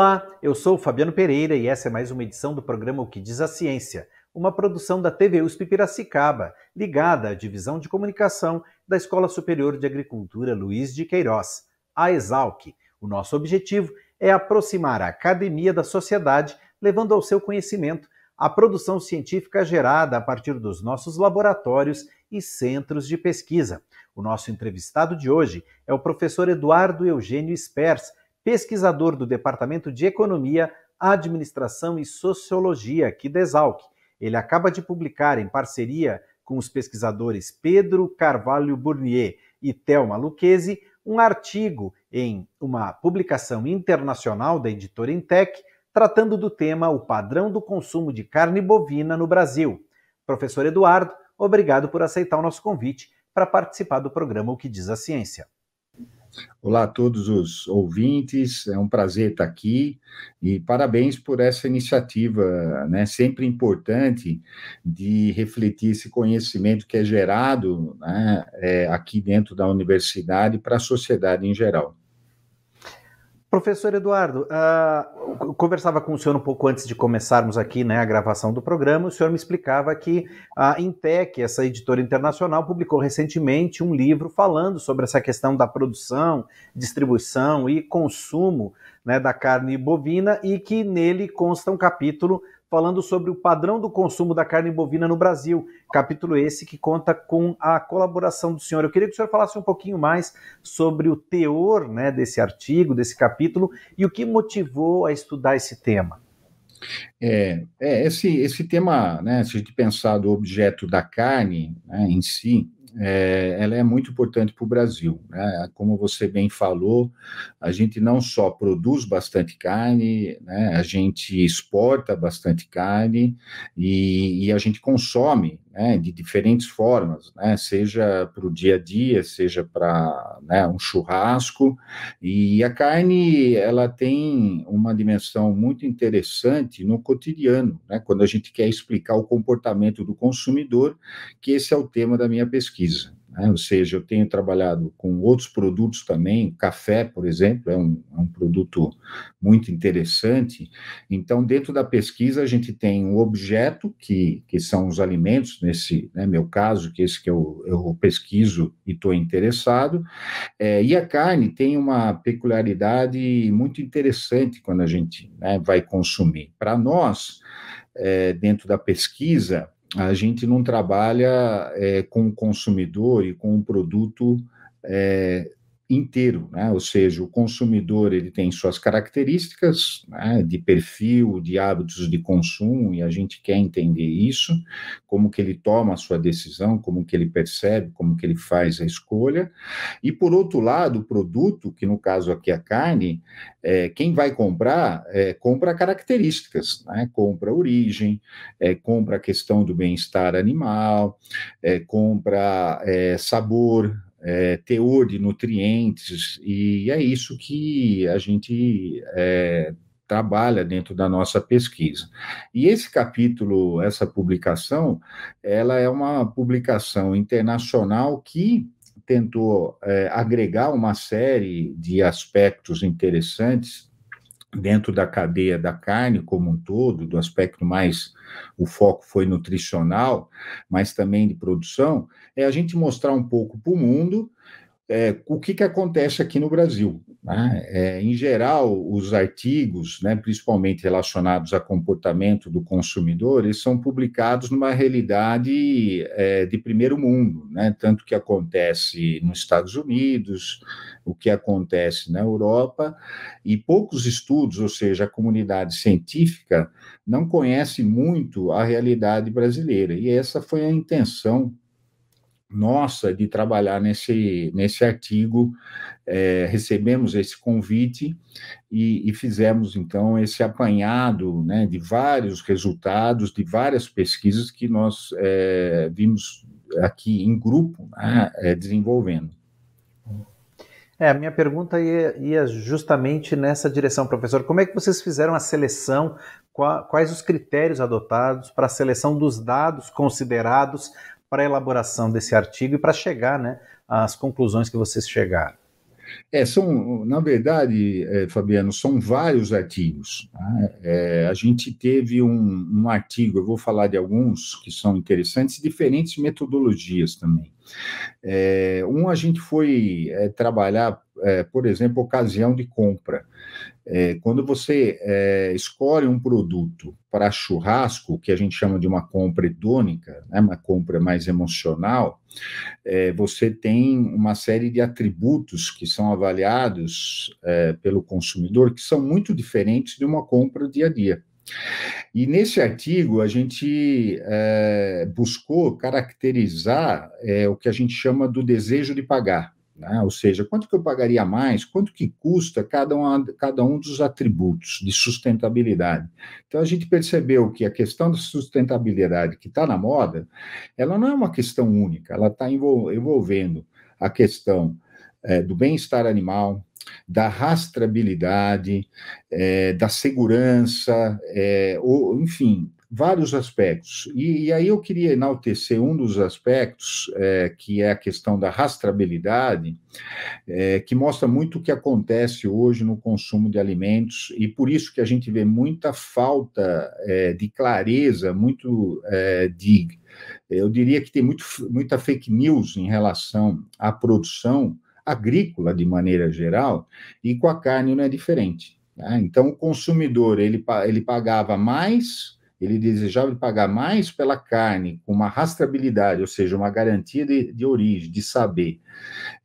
Olá, eu sou Fabiano Pereira e essa é mais uma edição do programa O que diz a ciência, uma produção da TV USP Piracicaba, ligada à divisão de comunicação da Escola Superior de Agricultura Luiz de Queiroz, a ESALC. O nosso objetivo é aproximar a academia da sociedade, levando ao seu conhecimento a produção científica gerada a partir dos nossos laboratórios e centros de pesquisa. O nosso entrevistado de hoje é o professor Eduardo Eugênio Spers, pesquisador do Departamento de Economia, Administração e Sociologia aqui da Exalc. Ele acaba de publicar, em parceria com os pesquisadores Pedro Carvalho Burnier e Thelma Luquezzi, um artigo em uma publicação internacional da editora Intec, tratando do tema O padrão do consumo de carne bovina no Brasil. Professor Eduardo, obrigado por aceitar o nosso convite para participar do programa O que diz a ciência. Olá a todos os ouvintes, é um prazer estar aqui e parabéns por essa iniciativa, né? Sempre importante de refletir esse conhecimento que é gerado né, é, aqui dentro da universidade para a sociedade em geral. Professor Eduardo, uh, conversava com o senhor um pouco antes de começarmos aqui né, a gravação do programa. O senhor me explicava que a Intec, essa editora internacional, publicou recentemente um livro falando sobre essa questão da produção, distribuição e consumo né, da carne bovina e que nele consta um capítulo falando sobre o padrão do consumo da carne bovina no Brasil. Capítulo esse que conta com a colaboração do senhor. Eu queria que o senhor falasse um pouquinho mais sobre o teor né, desse artigo, desse capítulo, e o que motivou a estudar esse tema. É, é esse, esse tema, né, se a gente pensar do objeto da carne né, em si, é, ela é muito importante para o Brasil. Né? Como você bem falou, a gente não só produz bastante carne, né? a gente exporta bastante carne e, e a gente consome né? de diferentes formas, né? seja para o dia a dia, seja para né? um churrasco. E a carne ela tem uma dimensão muito interessante no cotidiano, né? quando a gente quer explicar o comportamento do consumidor, que esse é o tema da minha pesquisa pesquisa. Né? Ou seja, eu tenho trabalhado com outros produtos também, café, por exemplo, é um, é um produto muito interessante. Então, dentro da pesquisa, a gente tem um objeto, que, que são os alimentos, nesse né, meu caso, que esse que eu, eu pesquiso e estou interessado. É, e a carne tem uma peculiaridade muito interessante quando a gente né, vai consumir. Para nós, é, dentro da pesquisa, a gente não trabalha é, com o consumidor e com o produto é, inteiro, né? ou seja, o consumidor ele tem suas características né? de perfil, de hábitos de consumo e a gente quer entender isso, como que ele toma a sua decisão, como que ele percebe, como que ele faz a escolha e por outro lado o produto, que no caso aqui é a carne, é, quem vai comprar é, compra características, né? compra origem, é, compra a questão do bem-estar animal, é, compra é, sabor, é, teor de nutrientes, e é isso que a gente é, trabalha dentro da nossa pesquisa. E esse capítulo, essa publicação, ela é uma publicação internacional que tentou é, agregar uma série de aspectos interessantes dentro da cadeia da carne como um todo, do aspecto mais o foco foi nutricional, mas também de produção, é a gente mostrar um pouco para o mundo é, o que, que acontece aqui no Brasil. Né? É, em geral, os artigos, né, principalmente relacionados a comportamento do consumidor, eles são publicados numa realidade é, de primeiro mundo, né? tanto que acontece nos Estados Unidos, o que acontece na Europa, e poucos estudos, ou seja, a comunidade científica não conhece muito a realidade brasileira, e essa foi a intenção nossa de trabalhar nesse, nesse artigo. É, recebemos esse convite e, e, fizemos, então, esse apanhado né, de vários resultados, de várias pesquisas que nós é, vimos aqui em grupo né, é, desenvolvendo. É, a minha pergunta ia, ia, justamente nessa direção, professor. Como é que vocês fizeram a seleção? Quais os critérios adotados para a seleção dos dados considerados para a elaboração desse artigo e para chegar né, às conclusões que vocês chegaram? É, são, na verdade, é, Fabiano, são vários artigos. Tá? É, a gente teve um, um, artigo, eu vou falar de alguns que são interessantes, diferentes metodologias também. É, um a gente foi é, trabalhar, é, por exemplo, ocasião de compra. É, quando você é, escolhe um produto para churrasco, que a gente chama de uma compra hedônica, né, uma compra mais emocional, é, você tem uma série de atributos que são avaliados é, pelo consumidor que são muito diferentes de uma compra dia a dia. E nesse artigo a gente é, buscou caracterizar é, o que a gente chama do desejo de pagar. Né? Ou seja, quanto que eu pagaria mais, quanto que custa cada, um cada um dos atributos de sustentabilidade. Então, a gente percebeu que a questão da sustentabilidade que está na moda, ela não é uma questão única, ela está envolvendo a questão é, do bem-estar animal, da rastreabilidade, é, da segurança, é, ou, enfim, vários aspectos. E, e, aí eu queria enaltecer um dos aspectos, é, que é a questão da rastreabilidade, é, que mostra muito o que acontece hoje no consumo de alimentos, e por isso que a gente vê muita falta é, de clareza, muito é, de. Eu diria que tem muito, muita fake news em relação à produção agrícola de maneira geral, e com a carne não é diferente. Tá? Então, o consumidor ele, ele pagava mais ele desejava pagar mais pela carne, com uma rastreabilidade, ou seja, uma garantia de, de origem, de saber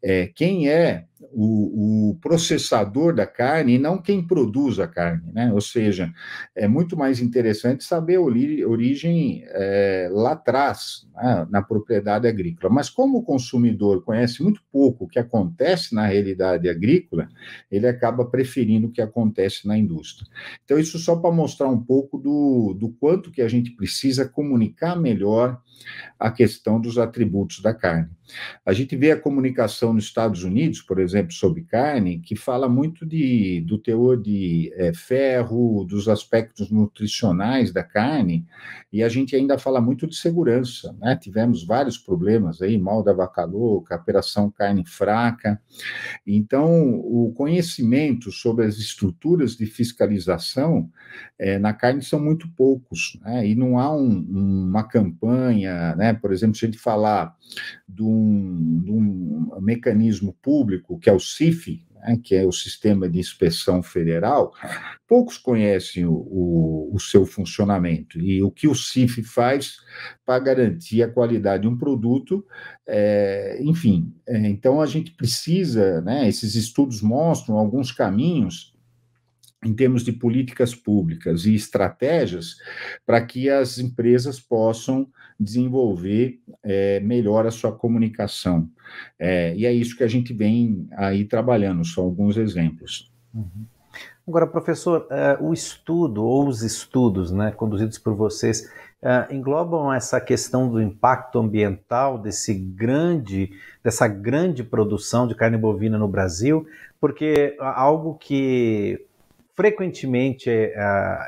é, quem é o, o, processador da carne e não quem produz a carne, né? Ou seja, é muito mais interessante saber a origem é, lá atrás, né, na propriedade agrícola. Mas como o consumidor conhece muito pouco o que acontece na realidade agrícola, ele acaba preferindo o que acontece na indústria. Então, isso só para mostrar um pouco do, do quanto que a gente precisa comunicar melhor a questão dos atributos da carne. A gente vê a comunicação nos Estados Unidos, por exemplo, sobre carne, que fala muito de, do teor de é, ferro, dos aspectos nutricionais da carne, e a gente ainda fala muito de segurança. Né? Tivemos vários problemas aí, mal da vaca louca, operação carne fraca. Então, o conhecimento sobre as estruturas de fiscalização é, na carne são muito poucos, né? e não há um, uma campanha tenha, né, por exemplo, se a gente falar de um, de um mecanismo público, que é o CIF, né, que é o Sistema de Inspeção Federal, poucos conhecem o, o, o seu funcionamento e o que o CIF faz para garantir a qualidade de um produto, é, enfim. É, então, a gente precisa, né, esses estudos mostram alguns caminhos em termos de políticas públicas e estratégias para que as empresas possam desenvolver é, melhor a sua comunicação. É, e é isso que a gente vem aí trabalhando, só alguns exemplos. Uhum. Agora, professor, uh, o estudo ou os estudos né, conduzidos por vocês uh, englobam essa questão do impacto ambiental desse grande, dessa grande produção de carne bovina no Brasil, porque algo que frequentemente é,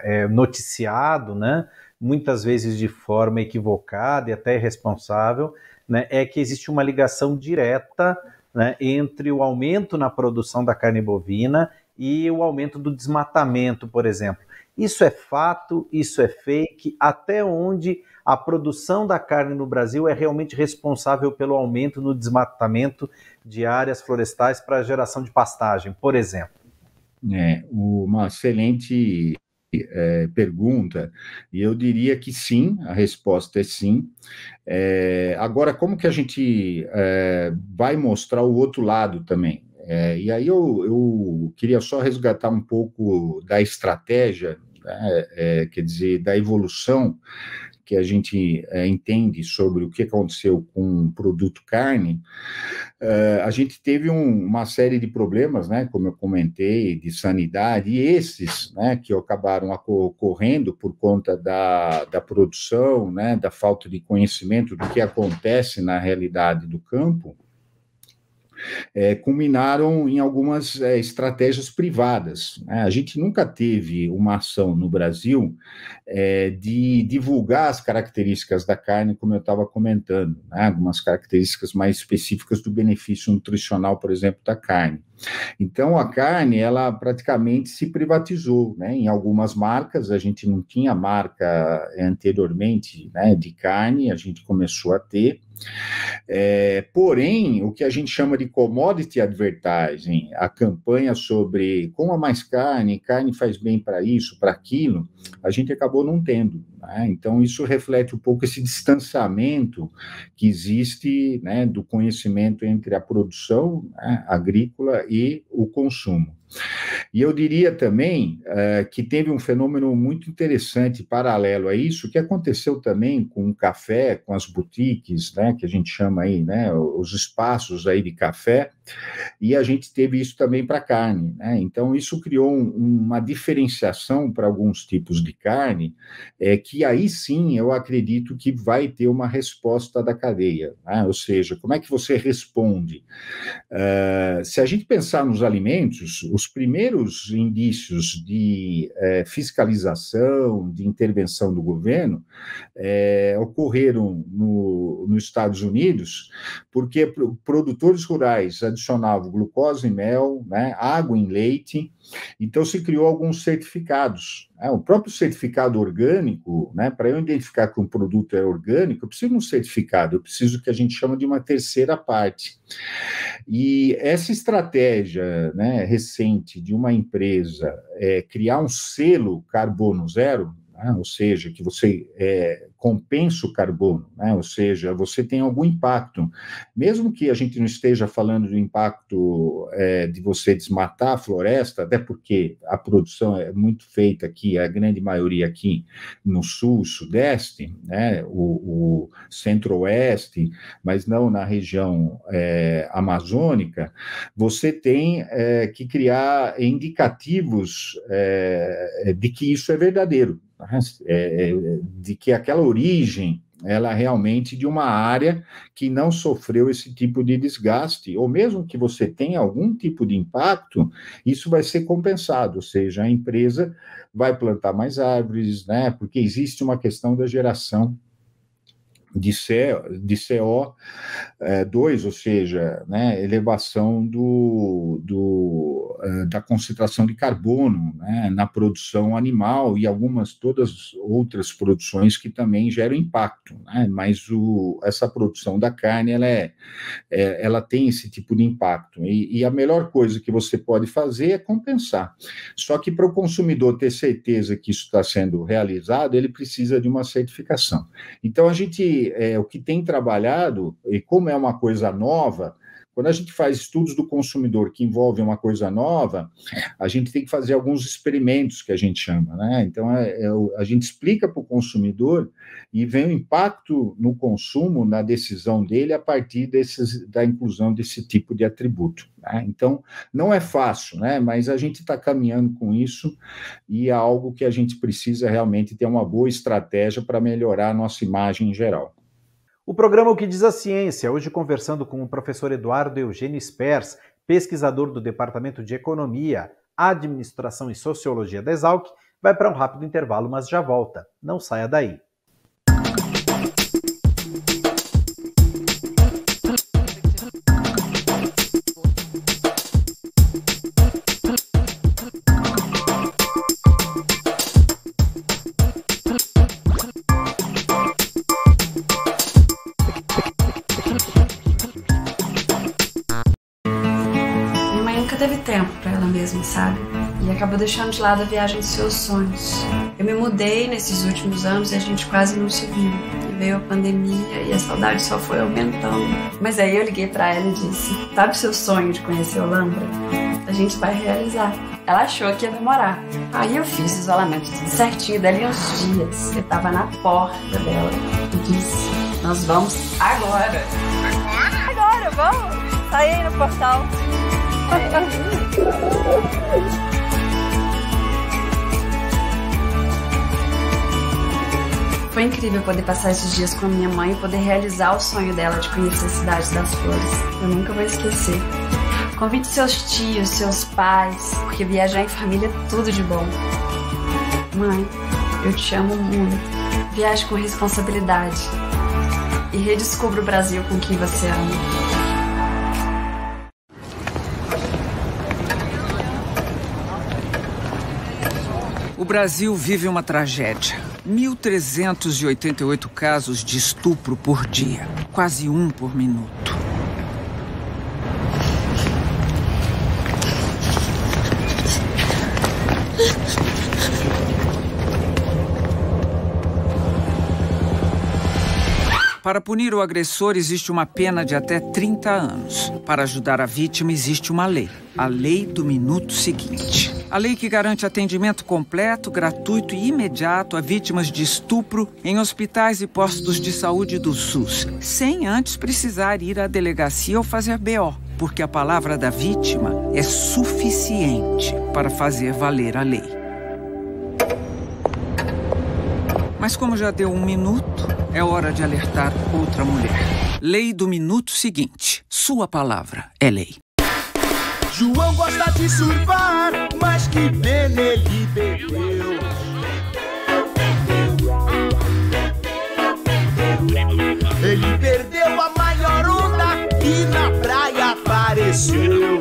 é, é noticiado, né? muitas vezes de forma equivocada e até irresponsável, né, é que existe uma ligação direta né, entre o aumento na produção da carne bovina e o aumento do desmatamento, por exemplo. Isso é fato, isso é fake, até onde a produção da carne no Brasil é realmente responsável pelo aumento no desmatamento de áreas florestais para a geração de pastagem, por exemplo. É, uma excelente é, pergunta, e eu diria que sim, a resposta é sim. É, agora, como que a gente é, vai mostrar o outro lado também? É, e aí eu, eu queria só resgatar um pouco da estratégia, né, é, quer dizer, da evolução que a gente é, entende sobre o que aconteceu com o produto carne, é, a gente teve um, uma série de problemas, né, como eu comentei, de sanidade, e esses né, que acabaram ocorrendo por conta da, da produção, né, da falta de conhecimento do que acontece na realidade do campo, é, culminaram em algumas é, estratégias privadas. Né? A gente nunca teve uma ação no Brasil é, de divulgar as características da carne, como eu estava comentando, né? algumas características mais específicas do benefício nutricional, por exemplo, da carne. Então a carne, ela praticamente se privatizou, né? Em algumas marcas a gente não tinha marca eh, anteriormente, né, de carne, a gente começou a ter. É, porém, o que a gente chama de commodity advertising, a campanha sobre como a mais carne, carne faz bem para isso, para aquilo, a gente acabou não tendo. Né? Então, isso reflete um pouco esse distanciamento que existe né, do conhecimento entre a produção né, agrícola e o consumo. E eu diria também é, que teve um fenômeno muito interessante paralelo a isso, que aconteceu também com o café, com as boutiques, né, que a gente chama aí, né, os espaços aí de café, e a gente teve isso também para carne. Né? Então, isso criou um, uma diferenciação para alguns tipos de carne, é, que aí sim eu acredito que vai ter uma resposta da cadeia, né? ou seja, como é que você responde? É, se a gente pensar nos alimentos, os primeiros indícios de é, fiscalização, de intervenção do governo, é, ocorreram no, nos Estados Unidos, porque produtores rurais adicionavam glucose e mel, né, água em leite, então, se criou alguns certificados. Né? o próprio certificado orgânico, né, para eu identificar que um produto é orgânico, eu preciso de um certificado, eu preciso que a gente chama de uma terceira parte. E essa estratégia né, recente de uma empresa é, criar um selo carbono zero, né, ou seja, que você é, compensa o carbono, né? ou seja, você tem algum impacto. Mesmo que a gente não esteja falando do impacto é, de você desmatar a floresta, até porque a produção é muito feita aqui, a grande maioria aqui no sul, sudeste, né? o, o centro-oeste, mas não na região é, amazônica, você tem é, que criar indicativos é, de que isso é verdadeiro, né? é, é, de que aquela origem ela é realmente de uma área que não sofreu esse tipo de desgaste, ou mesmo que você tenha algum tipo de impacto, isso vai ser compensado, ou seja, a empresa vai plantar mais árvores, né? Porque existe uma questão da geração de, CO, de CO2, é, ou seja, né, elevação do, do, é, da concentração de carbono né, na produção animal e algumas todas outras produções que também geram impacto. Né, mas o, essa produção da carne ela, é, é, ela tem esse tipo de impacto. E, e a melhor coisa que você pode fazer é compensar. Só que para o consumidor ter certeza que isso está sendo realizado, ele precisa de uma certificação. Então a gente é, o que tem trabalhado, e como é uma coisa nova, quando a gente faz estudos do consumidor que envolvem uma coisa nova, a gente tem que fazer alguns experimentos que a gente chama, né? Então é, é, a gente explica para o consumidor e vem o impacto no consumo, na decisão dele a partir desses, da inclusão desse tipo de atributo. Né? Então não é fácil, né? Mas a gente está caminhando com isso e é algo que a gente precisa realmente ter uma boa estratégia para melhorar a nossa imagem em geral. O programa O que diz a ciência, hoje conversando com o professor Eduardo Eugênio Spers, pesquisador do Departamento de Economia, Administração e Sociologia da Exalc, vai para um rápido intervalo, mas já volta. Não saia daí. sabe? E acabou deixando de lado a viagem dos seus sonhos. Eu me mudei nesses últimos anos e a gente quase não se viu. E veio a pandemia e a saudade só foi aumentando. Mas aí eu liguei para ela e disse: Sabe o seu sonho de conhecer Holambra? A gente vai realizar. Ela achou que ia demorar. Aí eu fiz o isolamento tudo certinho, dali uns dias. Eu tava na porta dela e disse: Nós vamos agora. Agora? Agora, vamos! Saí aí no portal. Foi incrível poder passar esses dias com a minha mãe e poder realizar o sonho dela de conhecer a cidade das flores. Eu nunca vou esquecer. Convide seus tios, seus pais, porque viajar em família é tudo de bom. Mãe, eu te amo muito. Viaje com responsabilidade e redescubra o Brasil com quem você ama. Brasil vive uma tragédia. 1.388 casos de estupro por dia, quase um por minuto. Para punir o agressor, existe uma pena de até 30 anos. Para ajudar a vítima, existe uma lei a lei do minuto seguinte. A lei que garante atendimento completo, gratuito e imediato a vítimas de estupro em hospitais e postos de saúde do SUS, sem antes precisar ir à delegacia ou fazer BO, porque a palavra da vítima é suficiente para fazer valer a lei. Mas como já deu um minuto, é hora de alertar outra mulher. Lei do minuto seguinte. Sua palavra é lei. João gosta de surfar, mas que pena ele bebeu. Ele perdeu a maior onda e na praia apareceu.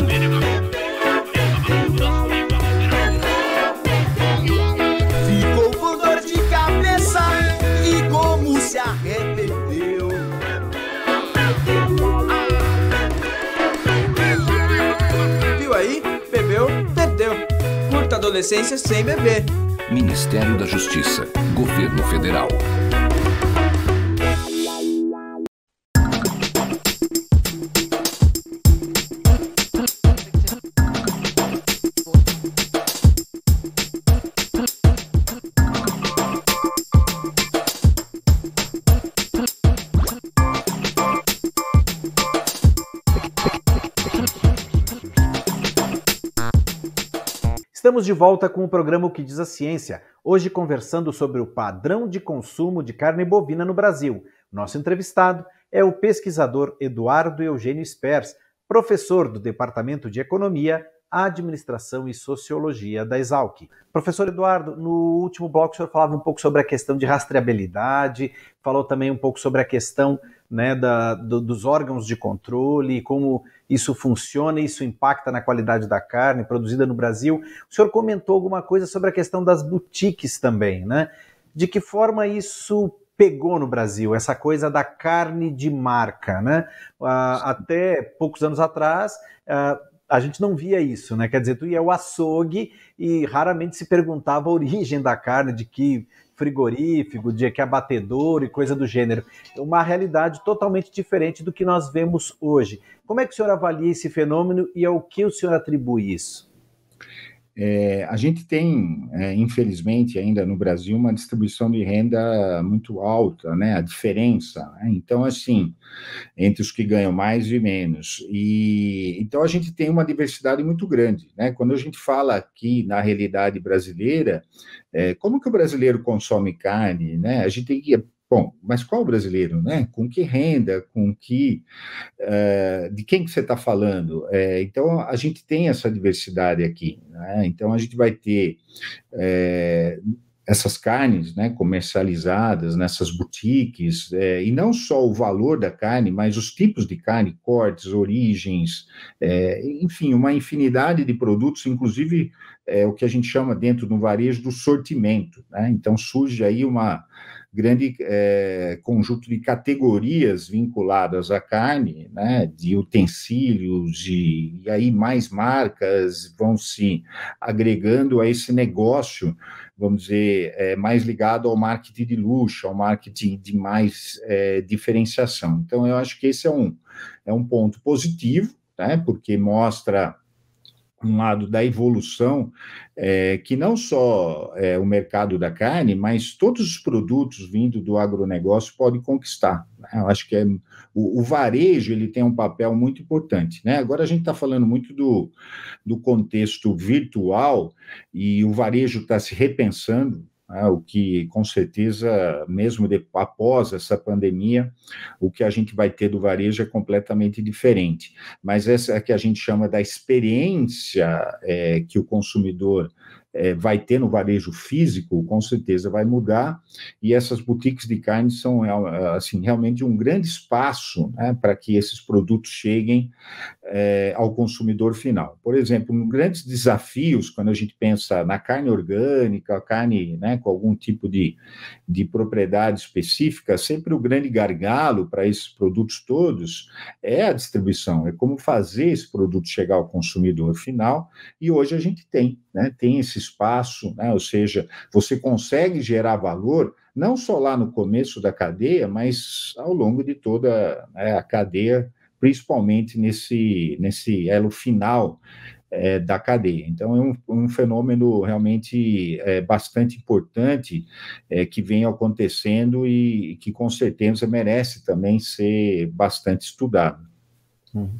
adolescência sem beber. Ministério da Justiça, Governo Federal. Estamos de volta com o programa O que diz a ciência, hoje conversando sobre o padrão de consumo de carne bovina no Brasil. Nosso entrevistado é o pesquisador Eduardo Eugênio Spers, professor do Departamento de Economia, Administração e Sociologia da Exalc. Professor Eduardo, no último bloco o senhor falava um pouco sobre a questão de rastreabilidade, falou também um pouco sobre a questão né, da, do, dos órgãos de controle, como isso funciona, isso impacta na qualidade da carne produzida no Brasil. O senhor comentou alguma coisa sobre a questão das boutiques também, né? De que forma isso pegou no Brasil, essa coisa da carne de marca, né? Ah, até poucos anos atrás, ah, a gente não via isso, né? Quer dizer, tu ia ao açougue e raramente se perguntava a origem da carne, de que frigorífico, de que é abatedor e coisa do gênero. É uma realidade totalmente diferente do que nós vemos hoje. Como é que o senhor avalia esse fenômeno e ao que o senhor atribui isso? É, a gente tem, é, infelizmente, ainda no Brasil, uma distribuição de renda muito alta, né? A diferença. Né? Então, assim, entre os que ganham mais e menos. E então a gente tem uma diversidade muito grande, né? Quando a gente fala aqui na realidade brasileira, é, como que o brasileiro consome carne, né? A gente tem que Bom, mas qual brasileiro, né? Com que renda, com que, eh, de quem que você está falando? Eh, então a gente tem essa diversidade aqui, né? Então a gente vai ter eh, essas carnes, né, comercializadas nessas boutiques e não só o valor da carne, mas os tipos de carne, cortes, origens, enfim, uma infinidade de produtos, inclusive o que a gente chama dentro do varejo do sortimento, né? Então surge aí uma grande é, conjunto de categorias vinculadas à carne, né, de utensílios, de, e aí mais marcas vão se agregando a esse negócio, vamos dizer, é, mais ligado ao marketing de luxo, ao marketing de mais é, diferenciação. Então, eu acho que esse é um, é um ponto positivo, né, porque mostra um lado da evolução, é, que não só é, o mercado da carne, mas todos os produtos vindo do agronegócio podem conquistar. Né? Eu acho que é, o, o, varejo ele tem um papel muito importante. Né? Agora a gente está falando muito do, do contexto virtual e o varejo está se repensando né, o que com certeza, mesmo de, após essa pandemia, o que a gente vai ter do varejo é completamente diferente. Mas essa é que a gente chama da experiência é, que o consumidor é, vai ter no varejo físico, com certeza vai mudar, e essas boutiques de carne são, é, assim, realmente um grande espaço né, para que esses produtos cheguem é, ao consumidor final. Por exemplo, um grandes desafios, quando a gente pensa na carne orgânica, carne né, com algum tipo de, de propriedade específica, sempre o grande gargalo para esses produtos todos é a distribuição, é como fazer esse produto chegar ao consumidor final, e hoje a gente tem né, tem esse espaço, né, ou seja, você consegue gerar valor não só lá no começo da cadeia, mas ao longo de toda né, a cadeia, principalmente nesse, nesse elo final é, da cadeia. Então, é um, um fenômeno realmente é, bastante importante é, que vem acontecendo e, e que, com certeza, merece também ser bastante estudado. Uhum.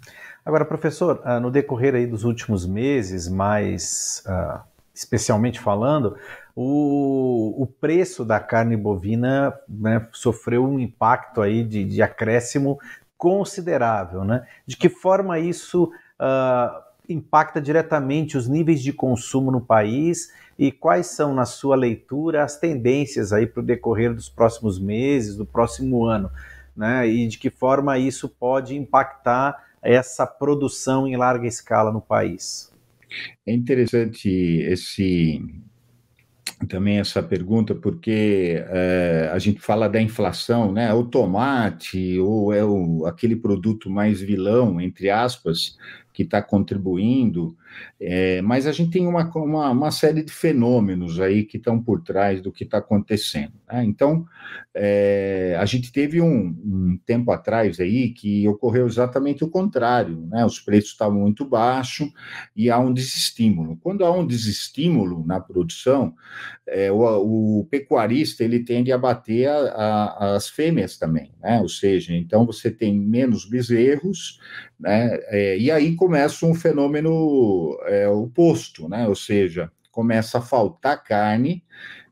Agora, professor, ah, no decorrer aí dos últimos meses, mais ah, especialmente falando, o, o, preço da carne bovina né, sofreu um impacto aí de, de, acréscimo considerável, né? De que forma isso uh, impacta diretamente os níveis de consumo no país e quais são, na sua leitura, as tendências aí para o decorrer dos próximos meses, do próximo ano, né? E de que forma isso pode impactar essa produção em larga escala no país? É interessante esse também essa pergunta porque é, a gente fala da inflação, né? O tomate ou é o, aquele produto mais vilão entre aspas que está contribuindo, é, mas a gente tem uma, uma, uma, série de fenômenos aí que estão por trás do que está acontecendo. Né? Então, é, a gente teve um, um, tempo atrás aí que ocorreu exatamente o contrário, né? os preços estavam muito baixos e há um desestímulo. Quando há um desestímulo na produção, é, o, o, pecuarista ele tende a bater a, a, as fêmeas também, né? ou seja, então você tem menos bezerros, né? É, e aí começa um fenômeno é, oposto, né? ou seja, começa a faltar carne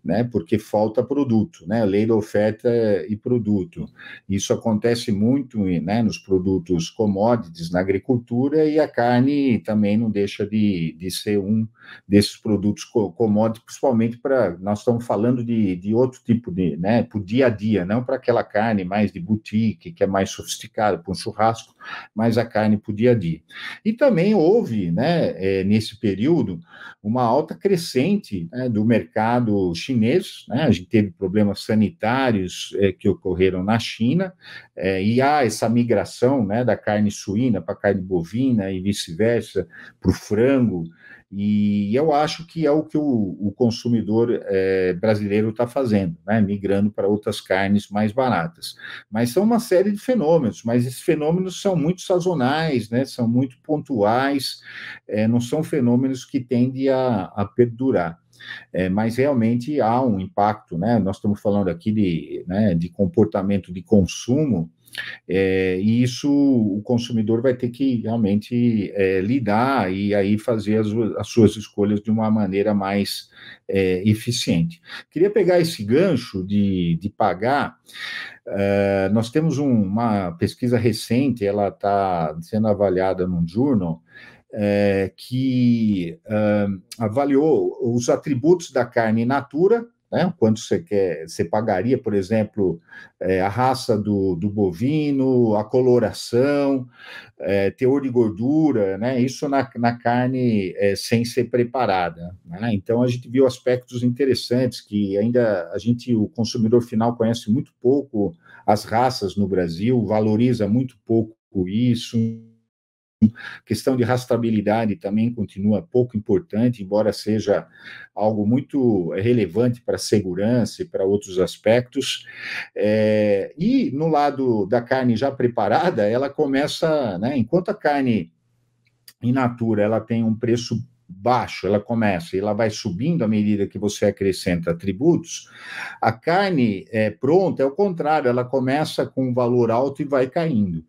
né? Porque falta produto, né? Lei da oferta e produto. Isso acontece muito, né? Nos produtos commodities, na agricultura e a carne também não deixa de, de ser um desses produtos commodities, principalmente para nós estamos falando de, de outro tipo de, né? Para o dia a dia, não para aquela carne mais de boutique que é mais sofisticada para um churrasco, mas a carne para o dia a dia. E também houve, né? É, nesse período, uma alta crescente né, do mercado chinês chineses, né? a gente teve problemas sanitários é, que ocorreram na China, é, e há essa migração né, da carne suína para carne bovina e vice-versa, para o frango, e eu acho que é o que o, o consumidor é, brasileiro está fazendo, né? migrando para outras carnes mais baratas. Mas são uma série de fenômenos, mas esses fenômenos são muito sazonais, né? são muito pontuais, é, não são fenômenos que tendem a, a perdurar é, mas realmente há um impacto, né? Nós estamos falando aqui de, né, de comportamento de consumo, é, e isso o consumidor vai ter que realmente é, lidar e aí fazer as, as, suas escolhas de uma maneira mais é, eficiente. Queria pegar esse gancho de, de pagar. Uh, nós temos um, uma pesquisa recente, ela está sendo avaliada num journal, é, que uh, avaliou os atributos da carne in natura, né, quanto você quer, você pagaria, por exemplo, é, a raça do, do, bovino, a coloração, é, teor de gordura, né, isso na, na carne é, sem ser preparada. Né? Então a gente viu aspectos interessantes que ainda a gente, o consumidor final, conhece muito pouco as raças no Brasil, valoriza muito pouco isso Questão de rastreabilidade também continua pouco importante, embora seja algo muito eh, relevante para a segurança e para outros aspectos. É, e no lado da carne já preparada, ela começa, né, enquanto a carne in natura ela tem um preço baixo, ela começa e ela vai subindo à medida que você acrescenta tributos A carne é, pronta é o contrário, ela começa com um valor alto e vai caindo.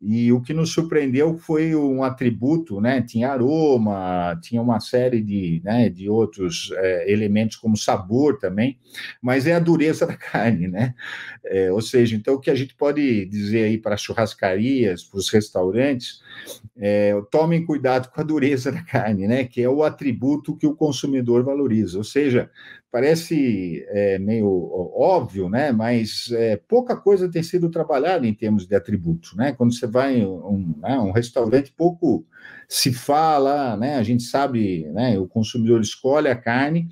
E o que nos surpreendeu foi um atributo, né? Tinha aroma, tinha uma série de, né, de outros é, elementos como sabor também, mas é a dureza da carne, né? É, ou seja, então o que a gente pode dizer aí para churrascarias, para os restaurantes, é, tomem cuidado com a dureza da carne, né? Que é o atributo que o consumidor valoriza. Ou seja, Parece é, meio óbvio, né? mas é, pouca coisa tem sido trabalhada em termos de atributos. Né? Quando você vai em um, né, um restaurante pouco se fala, né? A gente sabe, né? O consumidor escolhe a carne,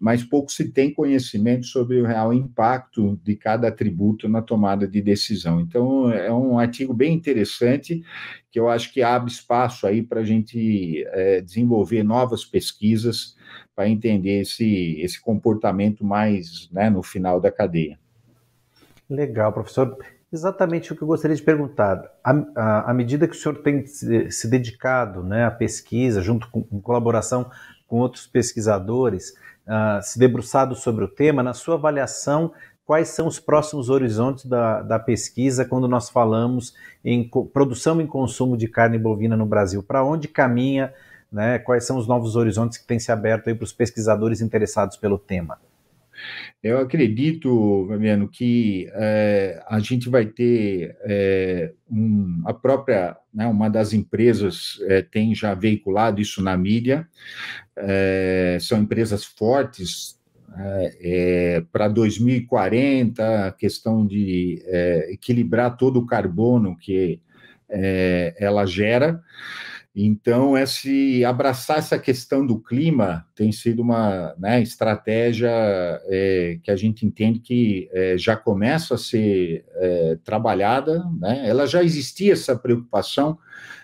mas pouco se tem conhecimento sobre o real impacto de cada atributo na tomada de decisão. Então, é um artigo bem interessante que eu acho que abre espaço aí para a gente é, desenvolver novas pesquisas para entender esse, esse comportamento mais né, no final da cadeia. Legal, professor. Exatamente o que eu gostaria de perguntar. À, medida que o senhor tem se, se dedicado né, à pesquisa, junto com em colaboração com outros pesquisadores, uh, se debruçado sobre o tema, na sua avaliação, quais são os próximos horizontes da, da pesquisa quando nós falamos em produção e consumo de carne bovina no Brasil? Para onde caminha? Né, quais são os novos horizontes que têm se aberto para os pesquisadores interessados pelo tema? Eu acredito, Fabiano, que é, a gente vai ter é, um, a própria, né, uma das empresas é, tem já veiculado isso na mídia, são empresas fortes para 2040, a questão de equilibrar todo o carbono que ela gera. Então, esse abraçar essa questão do clima tem sido uma né, estratégia é, que a gente entende que é, já começa a ser é, trabalhada. Né? Ela já existia essa preocupação,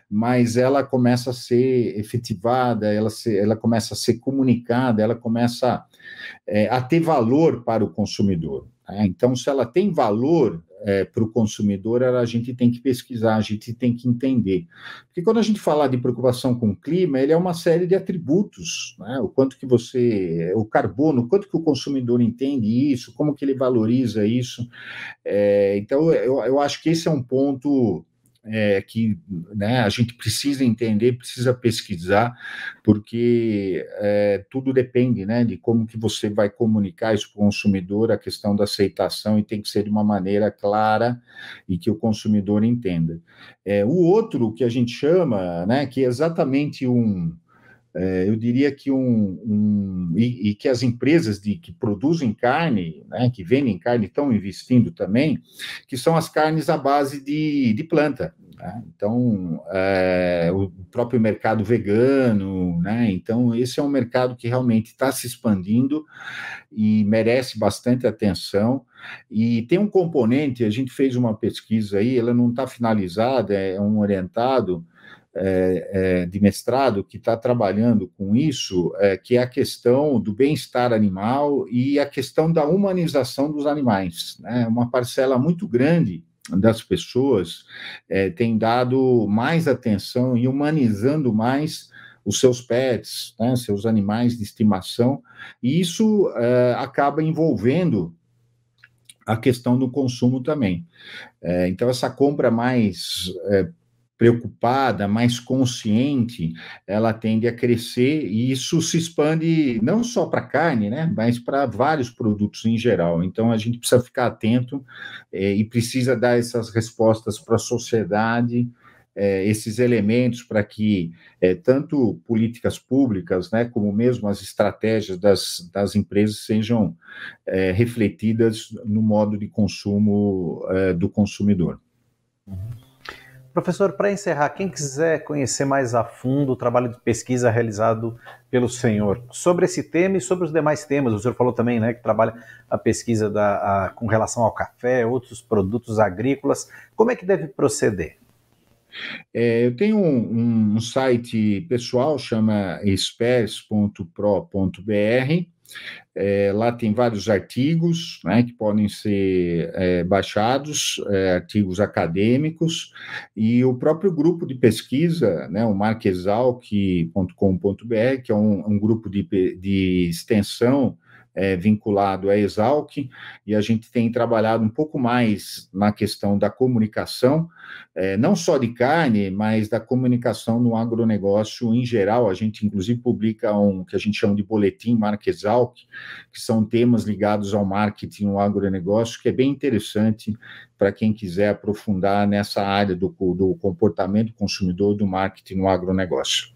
mas ela começa a ser efetivada, ela, se, ela começa a ser comunicada, ela começa é, a ter valor para o consumidor. Né? Então, se ela tem valor, é, para o consumidor, a gente tem que pesquisar, a gente tem que entender. Porque quando a gente fala de preocupação com o clima, ele é uma série de atributos, né? o quanto que você, o carbono, o quanto que o consumidor entende isso, como que ele valoriza isso. É, então, eu, eu acho que esse é um ponto é, que né, a gente precisa entender, precisa pesquisar, porque é, tudo depende né, de como que você vai comunicar isso para o consumidor, a questão da aceitação, e tem que ser de uma maneira clara e que o consumidor entenda. É, o outro que a gente chama, né, que é exatamente um é, eu diria que um, um e, e, que as empresas de, que produzem carne, né, que vendem carne, estão investindo também, que são as carnes à base de, de planta. Né? Então, é, o próprio mercado vegano, né? então esse é um mercado que realmente está se expandindo e merece bastante atenção. E tem um componente, a gente fez uma pesquisa aí, ela não está finalizada, é um orientado, é, é, de mestrado que está trabalhando com isso, é, que é a questão do bem-estar animal e a questão da humanização dos animais. Né? Uma parcela muito grande das pessoas é, tem dado mais atenção e humanizando mais os seus pets, né? seus animais de estimação, e isso é, acaba envolvendo a questão do consumo também. É, então, essa compra mais preocupada, mais consciente, ela tende a crescer e isso se expande não só para carne, né, mas para vários produtos em geral. Então a gente precisa ficar atento é, e precisa dar essas respostas para a sociedade. É, esses elementos para que é, tanto políticas públicas, né, como mesmo as estratégias das, das empresas sejam é, refletidas no modo de consumo do consumidor. Uhum. Professor, para encerrar, quem quiser conhecer mais a fundo o trabalho de pesquisa realizado pelo senhor sobre esse tema e sobre os demais temas, o senhor falou também né, que trabalha a pesquisa da, a, com relação ao café, outros produtos agrícolas, como é que deve proceder? É, eu tenho um, um site pessoal, chama espers.pro.br, é, lá tem vários artigos né, que podem ser é, baixados, é, artigos acadêmicos, e o próprio grupo de pesquisa, né, o marquesalc.com.br, que é um, um grupo de, de extensão é, vinculado à Exalc, e a gente tem trabalhado um pouco mais na questão da comunicação, é, não só de carne, mas da comunicação no agronegócio em geral. A gente, inclusive, publica um que a gente chama de boletim Marca Exalc, que são temas ligados ao marketing no agronegócio, que é bem interessante para quem quiser aprofundar nessa área do, do comportamento consumidor do marketing no agronegócio.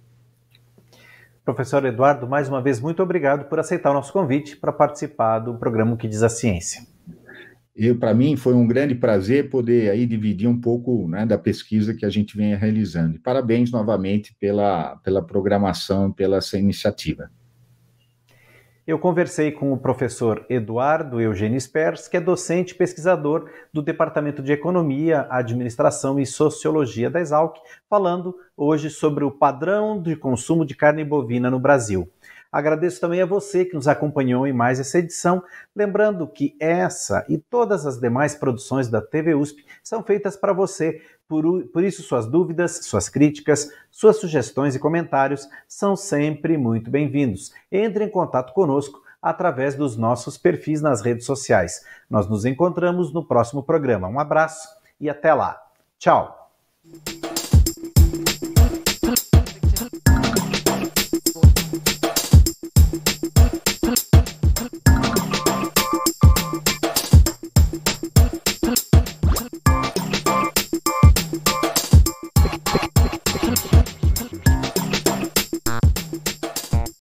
Professor Eduardo, mais uma vez, muito obrigado por aceitar o nosso convite para participar do programa Que Diz a Ciência. para mim, foi um grande prazer poder aí dividir um pouco né, da pesquisa que a gente vem realizando. parabéns novamente pela, pela programação, pela essa iniciativa eu conversei com o professor Eduardo Eugênio Spers, que é docente e pesquisador do Departamento de Economia, Administração e Sociologia da Exalc, falando hoje sobre o padrão de consumo de carne bovina no Brasil. Agradeço também a você que nos acompanhou em mais essa edição. Lembrando que essa e todas as demais produções da TV USP são feitas para você. Por, por isso, suas dúvidas, suas críticas, suas sugestões e comentários são sempre muito bem-vindos. Entre em contato conosco através dos nossos perfis nas redes sociais. Nós nos encontramos no próximo programa. Um abraço e até lá. Tchau!